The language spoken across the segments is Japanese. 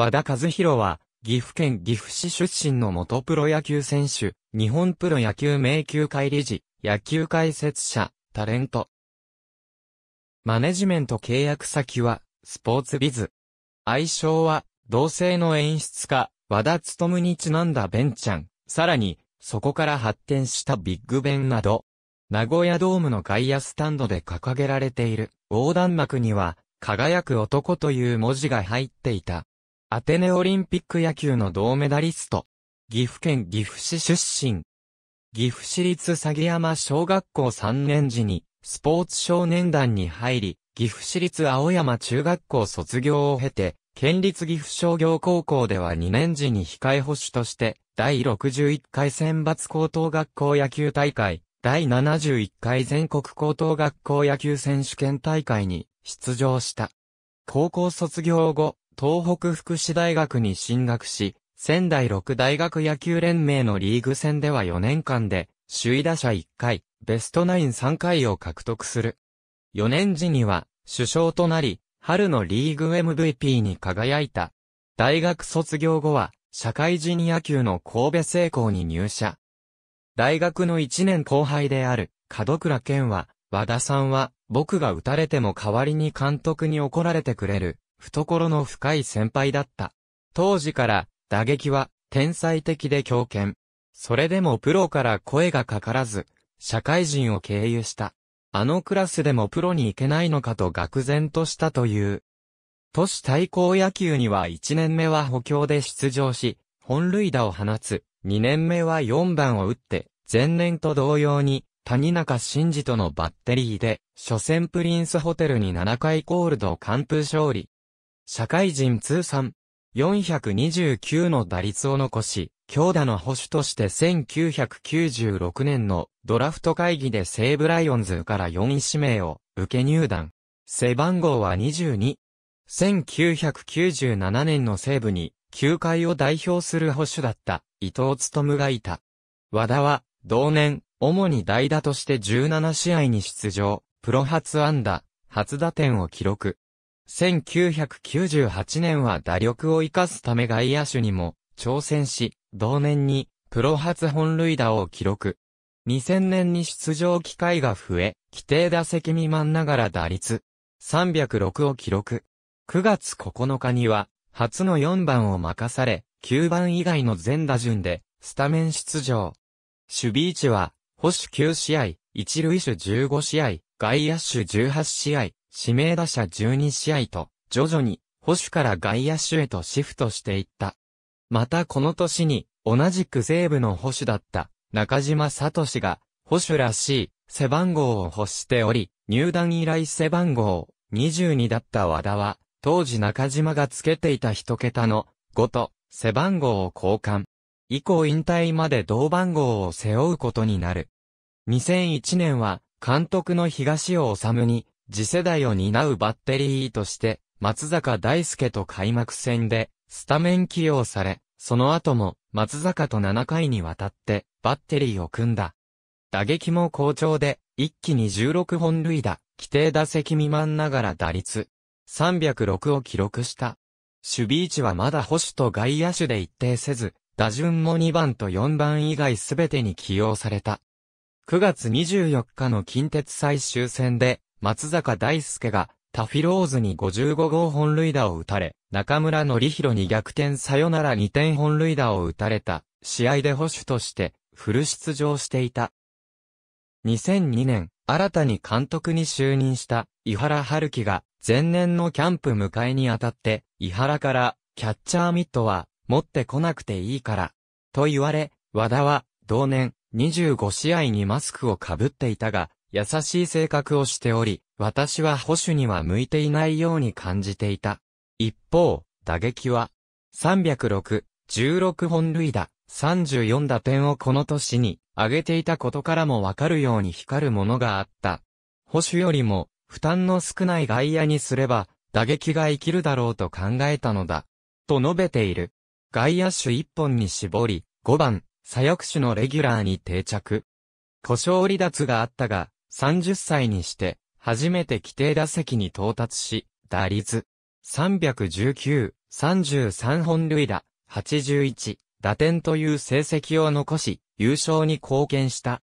和田和弘は、岐阜県岐阜市出身の元プロ野球選手、日本プロ野球名球会理事、野球解説者、タレント。マネジメント契約先は、スポーツビズ。愛称は、同性の演出家、和田努にちなんだベンちゃん、さらに、そこから発展したビッグベンなど、名古屋ドームの外野スタンドで掲げられている横断幕には、輝く男という文字が入っていた。アテネオリンピック野球の銅メダリスト。岐阜県岐阜市出身。岐阜市立詐欺山小学校3年時に、スポーツ少年団に入り、岐阜市立青山中学校卒業を経て、県立岐阜商業高校では2年時に控え保守として、第61回選抜高等学校野球大会、第71回全国高等学校野球選手権大会に出場した。高校卒業後、東北福祉大学に進学し、仙台六大学野球連盟のリーグ戦では4年間で、首位打者1回、ベストナイン3回を獲得する。4年時には、首相となり、春のリーグ MVP に輝いた。大学卒業後は、社会人野球の神戸成功に入社。大学の1年後輩である、門倉健は、和田さんは、僕が打たれても代わりに監督に怒られてくれる、懐の深い先輩だった。当時から打撃は天才的で強健。それでもプロから声がかからず、社会人を経由した。あのクラスでもプロに行けないのかと愕然としたという。都市対抗野球には1年目は補強で出場し、本塁打を放つ、2年目は4番を打って、前年と同様に、谷中真嗣とのバッテリーで、初戦プリンスホテルに7回コールド完封勝利、社会人通算429の打率を残し、強打の保守として1996年のドラフト会議で西武ライオンズから4位指名を受け入団。背番号は22。1997年の西武に球界を代表する保守だった伊藤勤がいた。和田は同年、主に代打として17試合に出場、プロ初安打、初打点を記録。1998年は打力を生かすため外野手にも挑戦し、同年にプロ初本塁打を記録。2000年に出場機会が増え、規定打席未満ながら打率306を記録。9月9日には初の4番を任され、9番以外の全打順でスタメン出場。守備位置は、保守9試合、一塁手15試合、外野手18試合、指名打者12試合と、徐々に、保守から外野手へとシフトしていった。またこの年に、同じく西部の保守だった、中島聡が、保守らしい、背番号を欲しており、入団以来背番号、22だった和田は、当時中島がつけていた一桁の、5と、背番号を交換。以降引退まで同番号を背負うことになる。2001年は、監督の東尾治に、次世代を担うバッテリーとして、松坂大輔と開幕戦で、スタメン起用され、その後も、松坂と7回にわたって、バッテリーを組んだ。打撃も好調で、一気に16本塁打、規定打席未満ながら打率、306を記録した。守備位置はまだ保守と外野手で一定せず、打順も2番と4番以外すべてに起用された。9月24日の近鉄最終戦で、松坂大輔が、タフィローズに55号本塁打を打たれ、中村則ろに逆転さよなら2点本塁打を打たれた、試合で保守として、フル出場していた。2002年、新たに監督に就任した、伊原春樹が、前年のキャンプ迎えにあたって、伊原から、キャッチャーミットは、持ってこなくていいから、と言われ、和田は、同年、25試合にマスクをかぶっていたが、優しい性格をしており、私は保守には向いていないように感じていた。一方、打撃は、306、16本塁打、34打点をこの年に上げていたことからもわかるように光るものがあった。保守よりも、負担の少ない外野にすれば、打撃が生きるだろうと考えたのだ。と述べている。外野手一本に絞り、5番、左翼手のレギュラーに定着。故障離脱があったが、30歳にして、初めて規定打席に到達し、打率319、33本塁打、81、打点という成績を残し、優勝に貢献した。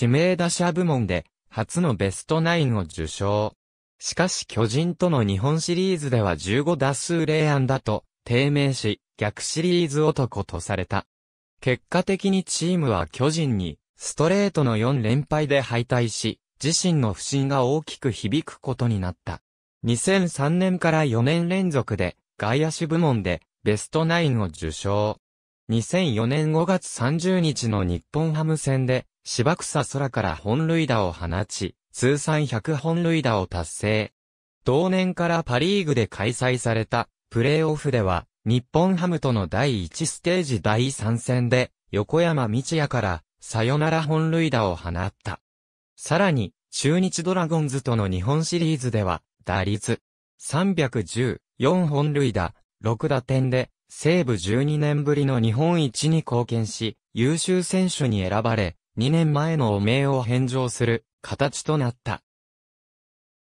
指名打者部門で、初のベストナインを受賞。しかし巨人との日本シリーズでは15打数0安打と、低迷し、逆シリーズ男とされた。結果的にチームは巨人にストレートの4連敗で敗退し、自身の不振が大きく響くことになった。2003年から4年連続で、外野手部門で、ベストナインを受賞。2004年5月30日の日本ハム戦で、芝草空から本塁打を放ち、通算100本塁打を達成。同年からパリーグで開催された、プレーオフでは、日本ハムとの第1ステージ第3戦で、横山道也からサヨナラ本塁打を放った。さらに、中日ドラゴンズとの日本シリーズでは、打率310、4本塁打、6打点で、西武12年ぶりの日本一に貢献し、優秀選手に選ばれ、2年前の汚名を返上する形となった。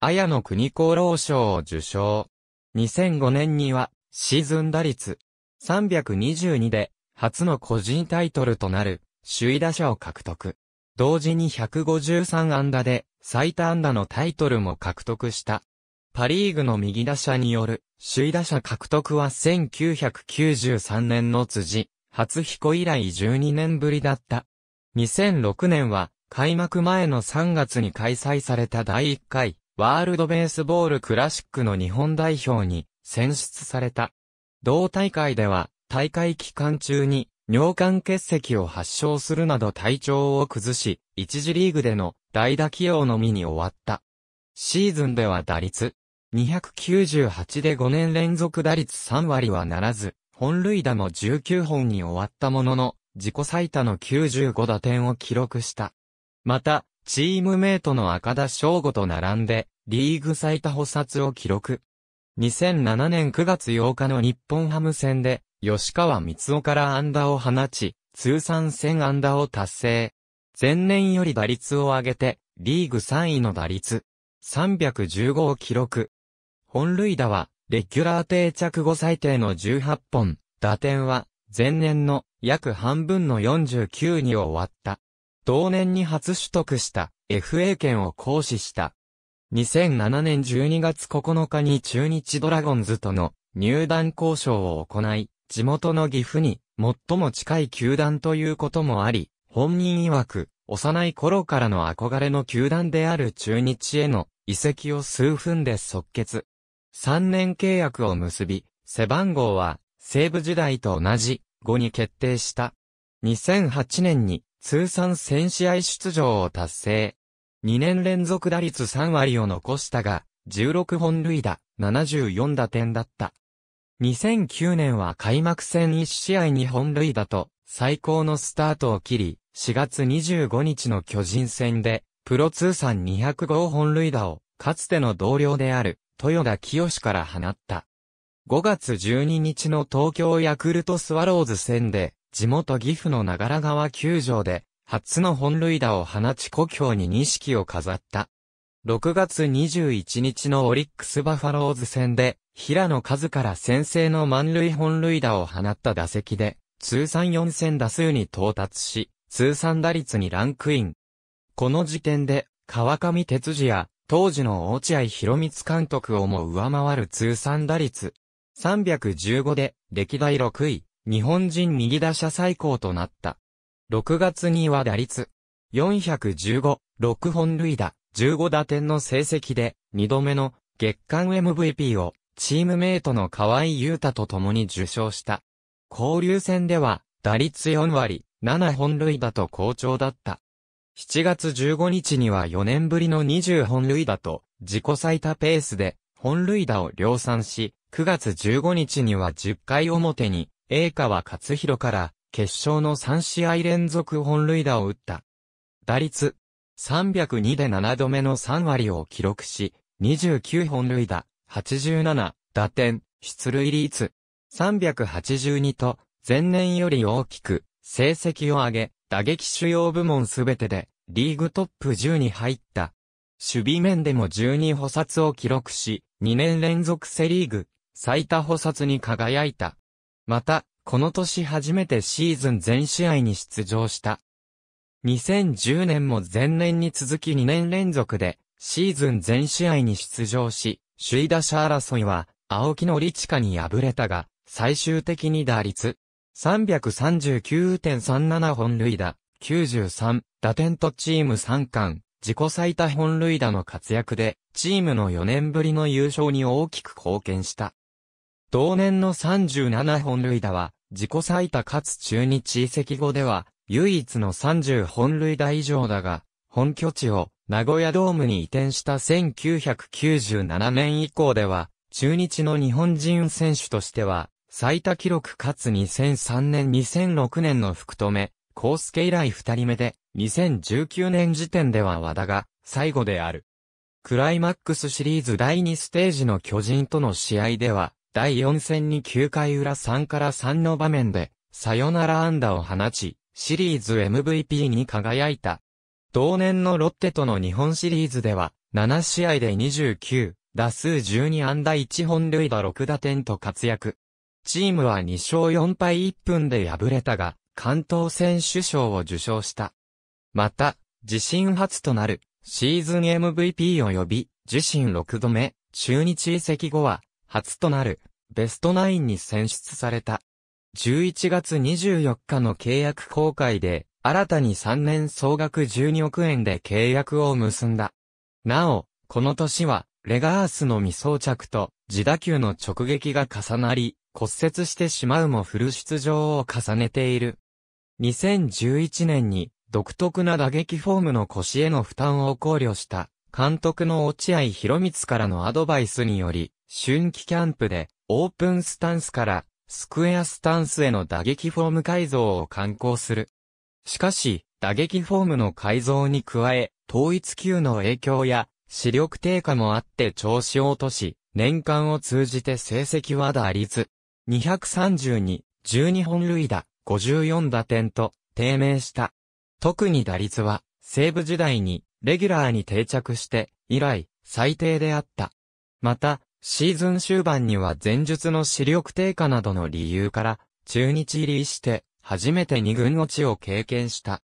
綾野国厚労賞を受賞。2005年には、シーズン打率322で、初の個人タイトルとなる首位打者を獲得。同時に153安打で最多安打のタイトルも獲得した。パリーグの右打者による首位打者獲得は1993年の辻、初彦以来12年ぶりだった。2006年は開幕前の3月に開催された第1回ワールドベースボールクラシックの日本代表に選出された。同大会では大会期間中に尿管結石を発症するなど体調を崩し、1次リーグでの代打起用のみに終わった。シーズンでは打率298で5年連続打率3割はならず、本塁打も19本に終わったものの、自己最多の95打点を記録した。また、チームメイトの赤田翔吾と並んで、リーグ最多補殺を記録。2007年9月8日の日本ハム戦で、吉川光夫から安打を放ち、通算1000安打を達成。前年より打率を上げて、リーグ3位の打率。315を記録。本塁打は、レギュラー定着後最低の18本。打点は、前年の約半分の49に終わった。同年に初取得した FA 権を行使した。2007年12月9日に中日ドラゴンズとの入団交渉を行い、地元の岐阜に最も近い球団ということもあり、本人曰く、幼い頃からの憧れの球団である中日への移籍を数分で即決。3年契約を結び、背番号は西武時代と同じ5に決定した。2008年に通算1000試合出場を達成。2年連続打率3割を残したが、16本塁打、74打点だった。2009年は開幕戦1試合2本塁打と、最高のスタートを切り、4月25日の巨人戦で、プロ通算205本塁打を、かつての同僚である、豊田清から放った。5月12日の東京ヤクルトスワローズ戦で、地元岐阜の長良川球場で、初の本塁打を放ち故郷に錦を飾った。6月21日のオリックスバファローズ戦で、平野和から先制の満塁本塁打を放った打席で、通算4000打数に到達し、通算打率にランクイン。この時点で、川上哲司や、当時の落合博光監督をも上回る通算打率。315で、歴代6位、日本人右打者最高となった。6月には打率、415、6本塁打、15打点の成績で、2度目の月間 MVP をチームメイトの河合優太と共に受賞した。交流戦では、打率4割、7本塁打と好調だった。7月15日には4年ぶりの20本塁打と、自己最多ペースで、本塁打を量産し、9月15日には10回表に、栄川勝弘から、決勝の3試合連続本塁打を打った。打率、302で7度目の3割を記録し、29本塁打、87、打点、出塁率、382と、前年より大きく、成績を上げ、打撃主要部門すべてで、リーグトップ10に入った。守備面でも12補殺を記録し、2年連続セリーグ、最多補殺に輝いた。また、この年初めてシーズン全試合に出場した。2010年も前年に続き2年連続で、シーズン全試合に出場し、首位打者争いは、青木のリチカに敗れたが、最終的に打率、339.37本塁打、93、打点とチーム3冠、自己最多本塁打の活躍で、チームの4年ぶりの優勝に大きく貢献した。同年の37本塁打は、自己最多かつ中日移籍後では、唯一の30本塁打以上だが、本拠地を名古屋ドームに移転した1997年以降では、中日の日本人選手としては、最多記録かつ2003年2006年の福留、康介以来二人目で、2019年時点では和田が最後である。クライマックスシリーズ第2ステージの巨人との試合では、第4戦に9回裏3から3の場面で、サヨナラ安打を放ち、シリーズ MVP に輝いた同年のロッテとの日本シリーズでは、7試合で29、打数12安打1本塁打6打点と活躍。チームは2勝4敗1分で敗れたが、関東選手賞を受賞した。また、自身初となるシーズン MVP 及び、自身6度目、中日移籍後は、初となるベストナインに選出された。11月24日の契約公開で、新たに3年総額12億円で契約を結んだ。なお、この年は、レガースの未装着と、自打球の直撃が重なり、骨折してしまうもフル出場を重ねている。2011年に、独特な打撃フォームの腰への負担を考慮した、監督の落合博光からのアドバイスにより、春季キャンプで、オープンスタンスから、スクエアスタンスへの打撃フォーム改造を観行する。しかし、打撃フォームの改造に加え、統一球の影響や、視力低下もあって調子を落とし、年間を通じて成績は打率232、12本塁打、54打点と低迷した。特に打率は西部時代にレギュラーに定着して以来最低であった。また、シーズン終盤には前述の視力低下などの理由から中日入りして初めて2軍落ちを経験した。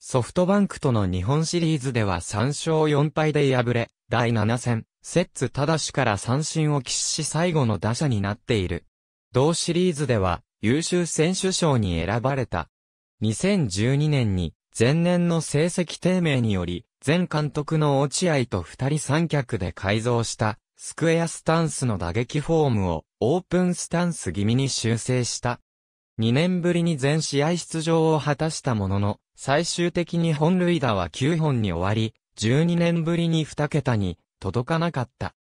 ソフトバンクとの日本シリーズでは3勝4敗で敗れ、第7戦、セッツただしから三振を喫し最後の打者になっている。同シリーズでは優秀選手賞に選ばれた。2012年に前年の成績低迷により、前監督の落合と二人三脚で改造したスクエアスタンスの打撃フォームをオープンスタンス気味に修正した。2年ぶりに全試合出場を果たしたものの、最終的に本塁打は9本に終わり、12年ぶりに2桁に届かなかった。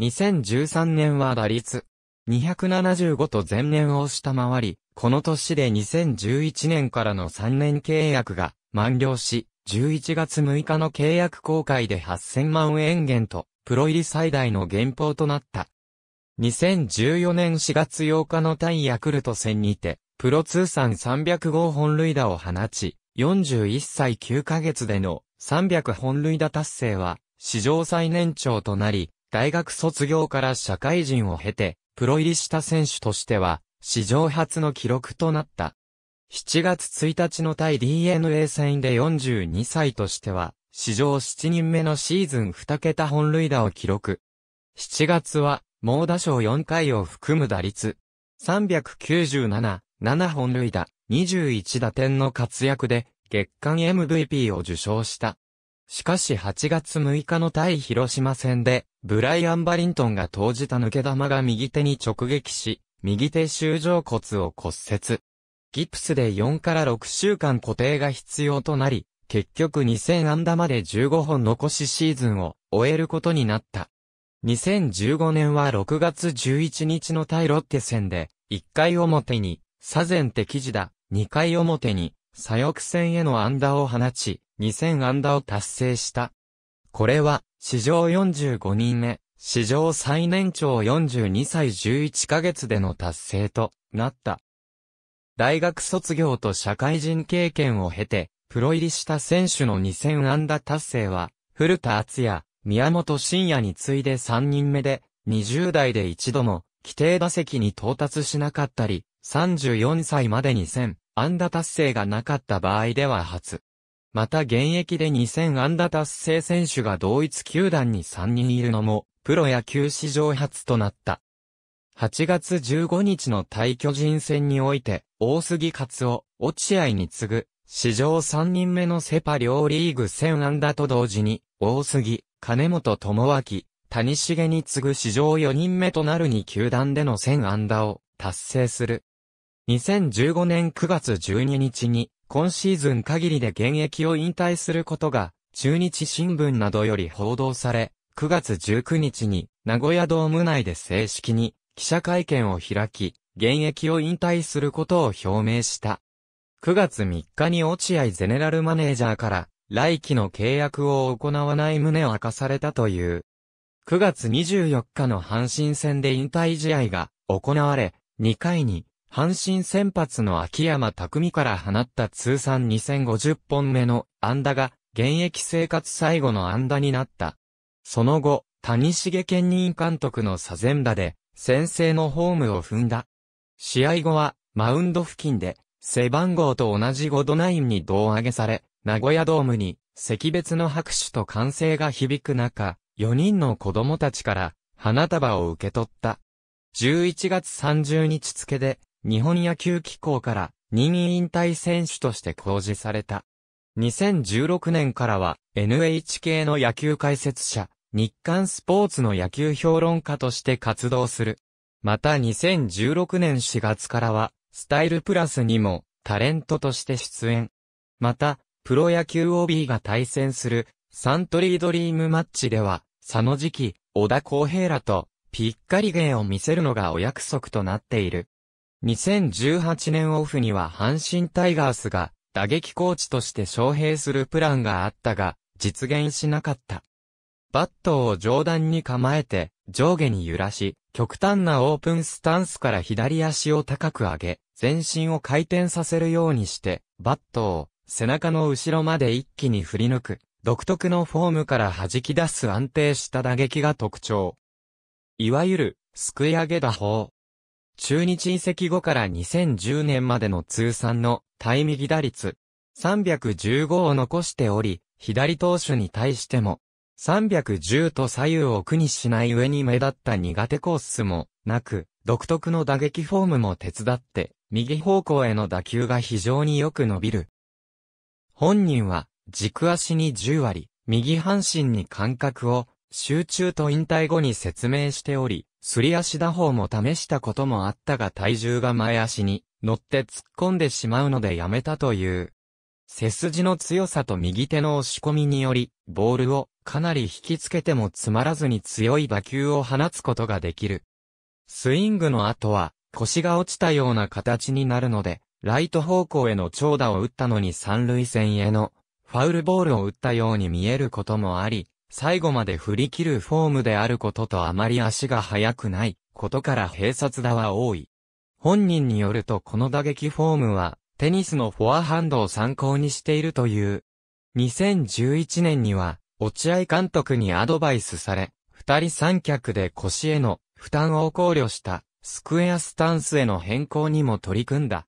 2013年は打率275と前年を下回り、この年で2011年からの3年契約が満了し、11月6日の契約公開で8000万円減と、プロ入り最大の減俸となった。2014年4月8日の対ヤクルト戦にて、プロ通算300号本塁打を放ち、41歳9ヶ月での300本塁打達成は、史上最年長となり、大学卒業から社会人を経て、プロ入りした選手としては、史上初の記録となった。7月1日の対 DNA 戦で42歳としては、史上7人目のシーズン2桁本塁打を記録。7月は、猛打賞4回を含む打率、397、7本塁打、21打点の活躍で、月間 MVP を受賞した。しかし8月6日の対広島戦で、ブライアン・バリントンが投じた抜け玉が右手に直撃し、右手周上骨を骨折。ギプスで4から6週間固定が必要となり、結局2000安打まで15本残しシーズンを終えることになった。2015年は6月11日の対ロッテ戦で、1回表に、左前ンテ記事だ、2回表に、左翼戦への安打を放ち、2000安打を達成した。これは、史上45人目、史上最年長42歳11ヶ月での達成となった。大学卒業と社会人経験を経て、プロ入りした選手の2000安打達成は、古田敦也、宮本慎也に次いで3人目で、20代で一度も、規定打席に到達しなかったり、34歳まで2000安打達成がなかった場合では初。また現役で2000安打達成選手が同一球団に3人いるのも、プロ野球史上初となった。8月15日の対巨人戦において、大杉勝夫、落合に次ぐ、史上3人目のセパ両リーグ1000安打と同時に、大杉、金本智明、谷重に次ぐ史上4人目となる2球団での1000安打を達成する。2015年9月12日に、今シーズン限りで現役を引退することが、中日新聞などより報道され、9月19日に、名古屋ドーム内で正式に、記者会見を開き、現役を引退することを表明した。9月3日に落合ゼネラルマネージャーから、来期の契約を行わない旨を明かされたという。9月24日の阪神戦で引退試合が行われ、2回に阪神先発の秋山匠から放った通算2050本目の安打が現役生活最後の安打になった。その後、谷重兼任監督の左前打で先制のホームを踏んだ。試合後はマウンド付近で背番号と同じ5度ナインに胴上げされ、名古屋ドームに、惜別の拍手と歓声が響く中、4人の子供たちから、花束を受け取った。11月30日付で、日本野球機構から、任意引退選手として公示された。2016年からは、NHK の野球解説者、日刊スポーツの野球評論家として活動する。また2016年4月からは、スタイルプラスにもタレントとして出演。また、プロ野球 OB が対戦するサントリードリームマッチでは、その時期、小田康平らとぴっかり芸を見せるのがお約束となっている。2018年オフには阪神タイガースが打撃コーチとして招聘するプランがあったが、実現しなかった。バットを上段に構えて上下に揺らし、極端なオープンスタンスから左足を高く上げ、全身を回転させるようにして、バットを背中の後ろまで一気に振り抜く、独特のフォームから弾き出す安定した打撃が特徴。いわゆる、すくい上げ打法。中日移籍後から2010年までの通算の対右打率315を残しており、左投手に対しても310と左右を苦にしない上に目立った苦手コースもなく、独特の打撃フォームも手伝って、右方向への打球が非常によく伸びる。本人は、軸足に10割、右半身に感覚を、集中と引退後に説明しており、すり足打法も試したこともあったが体重が前足に乗って突っ込んでしまうのでやめたという。背筋の強さと右手の押し込みにより、ボールをかなり引きつけても詰まらずに強い打球を放つことができる。スイングの後は、腰が落ちたような形になるので、ライト方向への長打を打ったのに三塁線へのファウルボールを打ったように見えることもあり、最後まで振り切るフォームであることとあまり足が速くないことから併殺打は多い。本人によるとこの打撃フォームはテニスのフォアハンドを参考にしているという。2011年には落合監督にアドバイスされ、二人三脚で腰への負担を考慮したスクエアスタンスへの変更にも取り組んだ。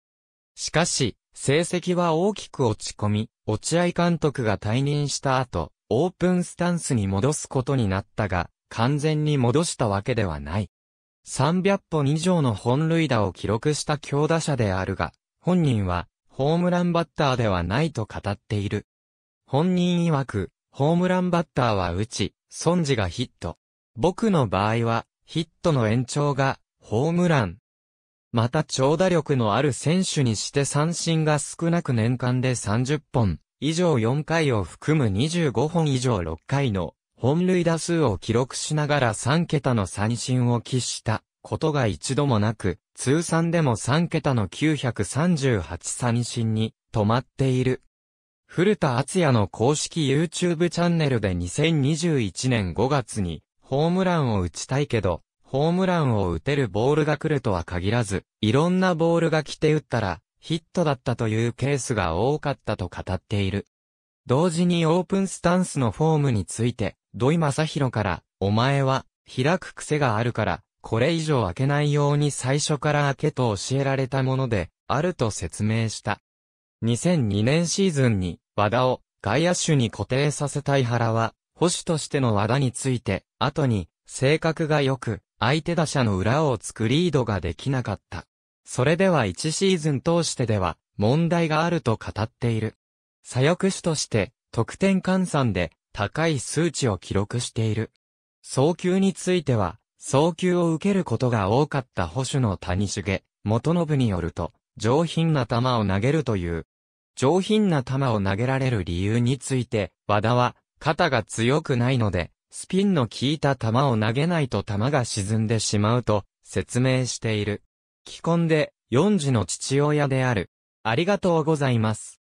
しかし、成績は大きく落ち込み、落合監督が退任した後、オープンスタンスに戻すことになったが、完全に戻したわけではない。300本以上の本塁打を記録した強打者であるが、本人は、ホームランバッターではないと語っている。本人曰く、ホームランバッターは打ち、孫ジがヒット。僕の場合は、ヒットの延長が、ホームラン。また長打力のある選手にして三振が少なく年間で30本、以上4回を含む25本以上6回の本塁打数を記録しながら3桁の三振を喫したことが一度もなく、通算でも3桁の938三振に止まっている。古田敦也の公式 YouTube チャンネルで2021年5月に、ホームランを打ちたいけど、ホームランを打てるボールが来るとは限らず、いろんなボールが来て打ったら、ヒットだったというケースが多かったと語っている。同時にオープンスタンスのフォームについて、土井正宏から、お前は、開く癖があるから、これ以上開けないように最初から開けと教えられたもので、あると説明した。2002年シーズンに、和田を外野手に固定させたい原は、保守としての和田について、後に、性格が良く、相手打者の裏をつくリードができなかった。それでは1シーズン通してでは、問題があると語っている。左翼手として、得点換算で、高い数値を記録している。早急については、早急を受けることが多かった保守の谷重、元信によると、上品な球を投げるという、上品な球を投げられる理由について、和田は、肩が強くないので、スピンの効いた球を投げないと球が沈んでしまうと、説明している。既婚で、四児の父親である。ありがとうございます。